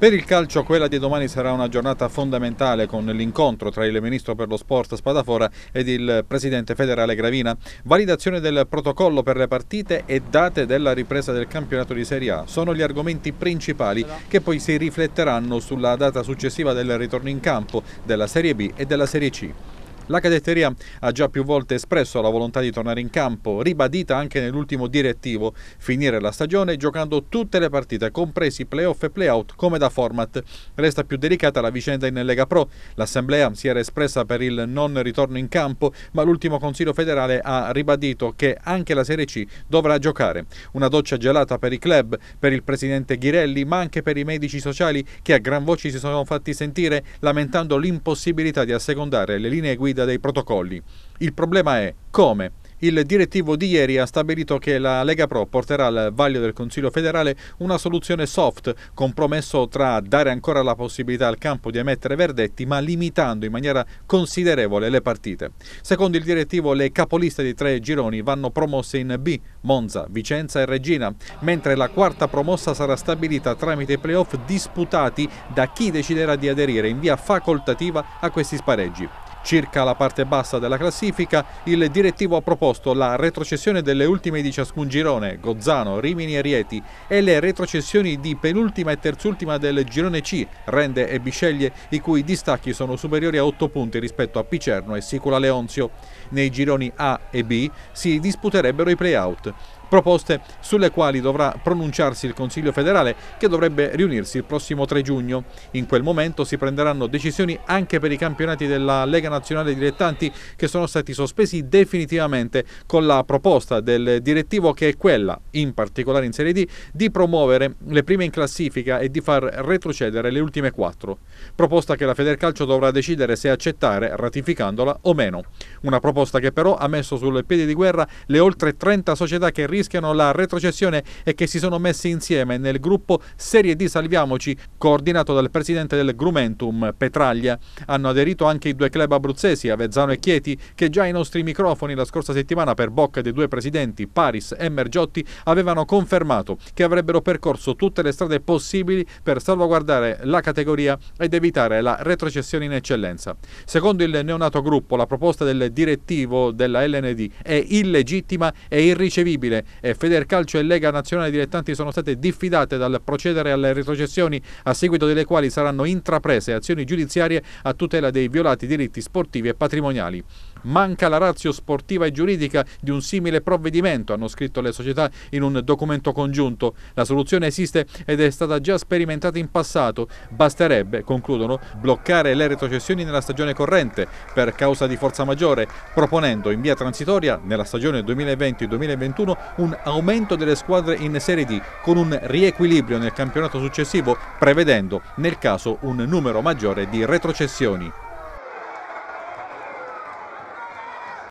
Per il calcio quella di domani sarà una giornata fondamentale con l'incontro tra il ministro per lo sport Spadafora ed il presidente federale Gravina, validazione del protocollo per le partite e date della ripresa del campionato di Serie A sono gli argomenti principali che poi si rifletteranno sulla data successiva del ritorno in campo della Serie B e della Serie C. La cadetteria ha già più volte espresso la volontà di tornare in campo, ribadita anche nell'ultimo direttivo, finire la stagione giocando tutte le partite, compresi playoff e playout, come da format. Resta più delicata la vicenda in Lega Pro. L'Assemblea si era espressa per il non ritorno in campo, ma l'ultimo Consiglio federale ha ribadito che anche la Serie C dovrà giocare. Una doccia gelata per i club, per il presidente Ghirelli, ma anche per i medici sociali che a gran voce si sono fatti sentire lamentando l'impossibilità di assecondare le linee guida guida dei protocolli. Il problema è come il direttivo di ieri ha stabilito che la Lega Pro porterà al vaglio del Consiglio federale una soluzione soft, compromesso tra dare ancora la possibilità al campo di emettere verdetti ma limitando in maniera considerevole le partite. Secondo il direttivo le capoliste di tre gironi vanno promosse in B, Monza, Vicenza e Regina, mentre la quarta promossa sarà stabilita tramite playoff disputati da chi deciderà di aderire in via facoltativa a questi spareggi. Circa la parte bassa della classifica, il direttivo ha proposto la retrocessione delle ultime di ciascun girone, Gozzano, Rimini e Rieti, e le retrocessioni di penultima e terzultima del girone C, Rende e Bisceglie, i cui distacchi sono superiori a 8 punti rispetto a Picerno e Sicula Leonzio. Nei gironi A e B si disputerebbero i play-out proposte sulle quali dovrà pronunciarsi il Consiglio federale che dovrebbe riunirsi il prossimo 3 giugno. In quel momento si prenderanno decisioni anche per i campionati della Lega Nazionale Dilettanti che sono stati sospesi definitivamente con la proposta del direttivo che è quella, in particolare in Serie D, di promuovere le prime in classifica e di far retrocedere le ultime quattro. Proposta che la Federcalcio dovrà decidere se accettare ratificandola o meno. Una proposta che però ha messo sul piede di guerra le oltre 30 società che rischiano rischiano la retrocessione e che si sono messi insieme nel gruppo Serie D Salviamoci, coordinato dal presidente del Grumentum, Petraglia. Hanno aderito anche i due club abruzzesi, Avezzano e Chieti, che già ai nostri microfoni la scorsa settimana per bocca dei due presidenti, Paris e Mergiotti, avevano confermato che avrebbero percorso tutte le strade possibili per salvaguardare la categoria ed evitare la retrocessione in eccellenza. Secondo il neonato gruppo, la proposta del direttivo della LND è illegittima e irricevibile eh, Federcalcio e Lega Nazionale Dilettanti sono state diffidate dal procedere alle retrocessioni a seguito delle quali saranno intraprese azioni giudiziarie a tutela dei violati diritti sportivi e patrimoniali. Manca la razio sportiva e giuridica di un simile provvedimento, hanno scritto le società in un documento congiunto. La soluzione esiste ed è stata già sperimentata in passato. Basterebbe, concludono, bloccare le retrocessioni nella stagione corrente per causa di forza maggiore, proponendo in via transitoria nella stagione 2020-2021 un aumento delle squadre in Serie D con un riequilibrio nel campionato successivo prevedendo nel caso un numero maggiore di retrocessioni.